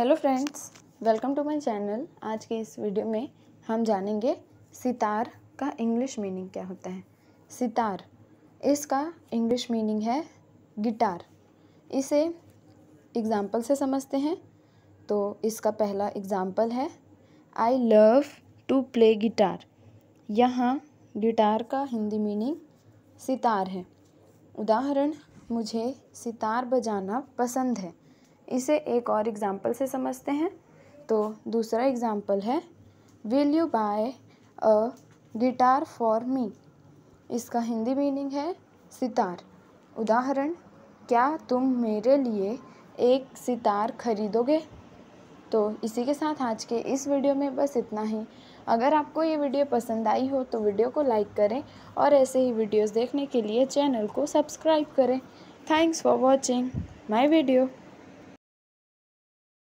hello friends welcome to my channel आज के इस वीडियो में हम जानेंगे सितार का इंग्लिश मीनिंग क्या होता है सितार इसका इंग्लिश मीनिंग है गिटार इसे एग्ज़ाम्पल से समझते हैं तो इसका पहला एग्जांपल है I love to play guitar यहाँ गिटार का हिंदी मीनिंग सितार है उदाहरण मुझे सितार बजाना पसंद है इसे एक और एग्ज़ाम्पल से समझते हैं तो दूसरा एग्ज़ाम्पल है will you buy a guitar for me इसका हिंदी मीनिंग है सितार उदाहरण क्या तुम मेरे लिए एक सितार खरीदोगे तो इसी के साथ आज के इस वीडियो में बस इतना ही अगर आपको ये वीडियो पसंद आई हो तो वीडियो को लाइक करें और ऐसे ही वीडियोस देखने के लिए चैनल को सब्सक्राइब करें thanks for watching my video